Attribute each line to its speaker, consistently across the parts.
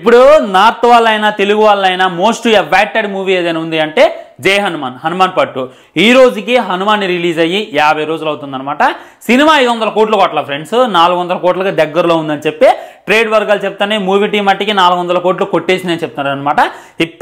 Speaker 1: ఇప్పుడు నార్త్ వాళ్ళైనా తెలుగు వాళ్ళైనా మోస్ట్ అవాక్టెడ్ మూవీ ఏదైనా ఉంది అంటే జై హనుమాన్ హనుమాన్ పట్టు ఈ రోజుకి హనుమాన్ రిలీజ్ అయ్యి యాభై రోజులు అవుతుందన్నమాట సినిమా ఐదు వందల కోట్లు కొట్ల ఫ్రెండ్స్ నాలుగు వందల కోట్లకి దగ్గరలో ఉందని చెప్పి ట్రేడ్ వర్గాలు చెప్తానే మూవీ టీ మట్టికి నాలుగు వందల కోట్లు కొట్టేసినాయని చెప్తున్నారు అనమాట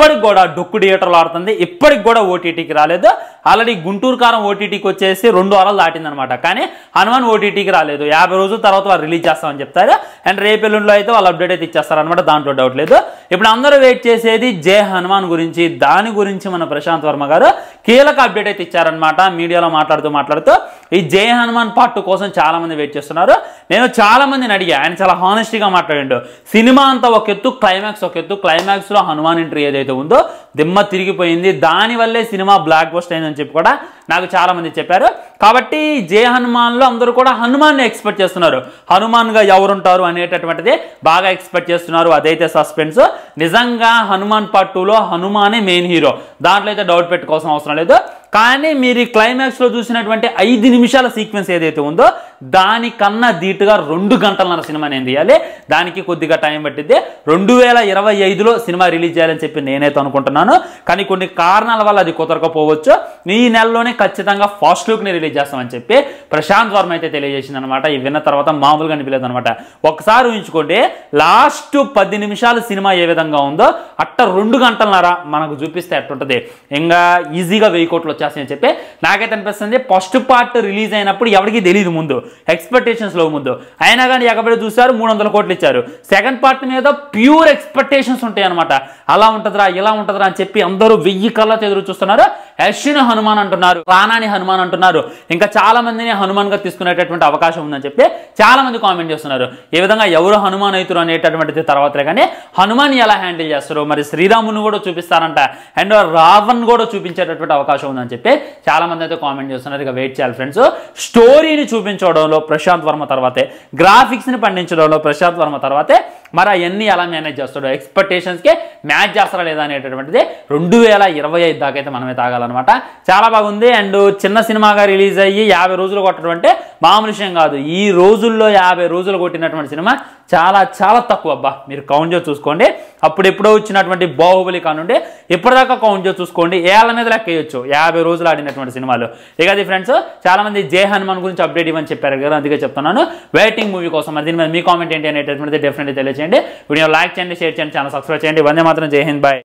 Speaker 1: ఇప్పటికి కూడా డొక్కు థియేటర్లు ఆడుతుంది ఇప్పటికి కూడా ఓటీటీకి రాలేదు ఆల్రెడీ గుంటూరు కారం ఓటీటీకి వచ్చేసి రెండు వారాలు దాటిందనమాట కానీ హనుమాన్ ఓటీటీకి రాలేదు యాభై రోజుల తర్వాత వాళ్ళు రిలీజ్ చేస్తామని చెప్తారు అండ్ రేపు ఎల్లుండిలో అయితే వాళ్ళు అప్డేట్ అయితే ఇచ్చేస్తారనమాట దాంట్లో డౌట్ లేదు ఇప్పుడు అందరూ వెయిట్ చేసేది జే హనుమాన్ గురించి దాని గురించి మన ప్రశాంత్ వర్మ గారు కీలక అప్డేట్ అయితే ఇచ్చారనమాట మీడియాలో మాట్లాడుతూ మాట్లాడుతూ ఈ జయ హనుమాన్ పార్ట్ కోసం చాలా మంది వెయిట్ చేస్తున్నారు నేను చాలా మందిని అడిగా ఆయన చాలా హానెస్టీగా మాట్లాడిండు సినిమా అంతా ఒక ఎత్తు క్లైమాక్స్ ఒక ఎత్తు క్లైమాక్స్లో హనుమాన్ ఎంట్రీ ఏదైతే ఉందో దిమ్మ తిరిగిపోయింది దానివల్లే సినిమా బ్లాక్ బస్ట్ అయిందని చెప్పి కూడా నాకు చాలామంది చెప్పారు కాబట్టి జయ హనుమాన్లో అందరూ కూడా హనుమాన్ని ఎక్స్పెక్ట్ చేస్తున్నారు హనుమాన్గా ఎవరుంటారు అనేటటువంటిది బాగా ఎక్స్పెక్ట్ చేస్తున్నారు అదైతే సస్పెన్స్ నిజంగా హనుమాన్ పార్ట్ టూలో హనుమానే మెయిన్ హీరో దాంట్లో అయితే డౌట్ పెట్టుకోవాల్సిన అవసరం లేదు కానీ మీరు క్లైమాక్స్లో చూసినటువంటి ఐదు నిమిషాల సీక్వెన్స్ ఏదైతే ఉందో దానికన్నా ధీటుగా రెండు గంటలన్నర సినిమా నేను తీయాలి దానికి కొద్దిగా టైం పట్టింది రెండు వేల ఇరవై ఐదులో సినిమా రిలీజ్ చేయాలని చెప్పి నేనైతే అనుకుంటున్నాను కానీ కొన్ని కారణాల వల్ల అది కుదరకపోవచ్చు ఈ నెలలోనే ఖచ్చితంగా ఫాస్ట్ లుక్ని రిలీజ్ చేస్తామని చెప్పి ప్రశాంత్ వర్మ అయితే తెలియజేసింది అనమాట విన్న తర్వాత మామూలుగా అనిపించలేదు అనమాట ఒకసారి ఊహించుకోండి లాస్ట్ పది నిమిషాలు సినిమా ఏ విధంగా ఉందో అట్ట రెండు గంటలన్నర మనకు చూపిస్తే ఎట్టుంటుంది ఇంకా ఈజీగా వెయ్యి కోట్లు వచ్చేస్తాయని చెప్పి నాకైతే అనిపిస్తుంది ఫస్ట్ పార్ట్ రిలీజ్ అయినప్పుడు ఎవరికి తెలియదు ముందు ఎక్స్పెక్టేషన్స్ లో ముందు అయినా కానీ ఎగబడి చూసారు మూడు వందల కోట్లు ఇచ్చారు సెకండ్ పార్ట్ మీద ప్యూర్ ఎక్స్పెక్టేషన్స్ ఉంటాయి అనమాట అలా ఉంటుందిరా ఇలా ఉంటుందిరా అని చెప్పి అందరూ వెయ్యి కళ్ళతో ఎదురు చూస్తున్నారు అశ్విన్ హనుమాన్ అంటున్నారు ప్రాణాని హనుమాన్ అంటున్నారు ఇంకా చాలా మందిని హనుమాన్ హనుమాన్గా తీసుకునేటటువంటి అవకాశం ఉందని చెప్పి చాలా మంది కామెంట్ చేస్తున్నారు ఏ విధంగా ఎవరు హనుమాన్ అవుతారు అనేటటువంటిది తర్వాత కానీ హనుమాన్ ఎలా హ్యాండిల్ చేస్తారు మరి శ్రీరాముని కూడా చూపిస్తారంట అండ్ రావణ్ కూడా చూపించేటటువంటి అవకాశం ఉందని చెప్పి చాలా మంది అయితే కామెంట్ చేస్తున్నారు ఇక వెయిట్ చేయాలి ఫ్రెండ్స్ స్టోరీని చూపించడం పండించడంలో ప్రశాంత్ వర్మ తర్వాతే గ్రాఫిక్స్ని పండించడంలో ప్రశాంత్ వర్మ తర్వాతే మరి అవన్నీ ఎలా మేనేజ్ చేస్తాడు ఎక్స్పెక్టేషన్స్కే మ్యాచ్ చేస్తారా లేదా అనేటటువంటిది రెండు వేల ఇరవై ఐదు దాకైతే మనమే తాగాలన్నమాట చాలా బాగుంది అండ్ చిన్న సినిమాగా రిలీజ్ అయ్యి యాభై రోజులు కొట్టడం అంటే మామూలు విషయం కాదు ఈ రోజుల్లో యాభై రోజులు కొట్టినటువంటి సినిమా చాలా చాలా తక్కువ అబ్బా మీరు కౌంట్ చేసి చూసుకోండి అప్పుడెప్పుడో వచ్చినటువంటి బాహుబలి కానుండి ఇప్పటిదాకా కౌంట్ చేసి చూసుకోండి ఏళ్ళ మీద లెక్కేయచ్చు యాభై రోజులు ఆడినటువంటి సినిమాలు ఇక అది ఫ్రెండ్స్ చాలామంది జే హనుమాన్ గురించి అప్డేట్ ఇవ్వని చెప్పారు కదా అందుకే చెప్తున్నాను వెయిటింగ్ మూవీ కోసం మరి దీని మీద మీ కామెంట్ ఏంటి అనేటటువంటిది డెఫినెట్లీ తెలియచేయండి వీడియో లైక్ చేయండి షేర్ చేయండి ఛానల్ సబ్స్క్రైబ్ చేయండి వందే మాత్రం జై హింద్ బాయ్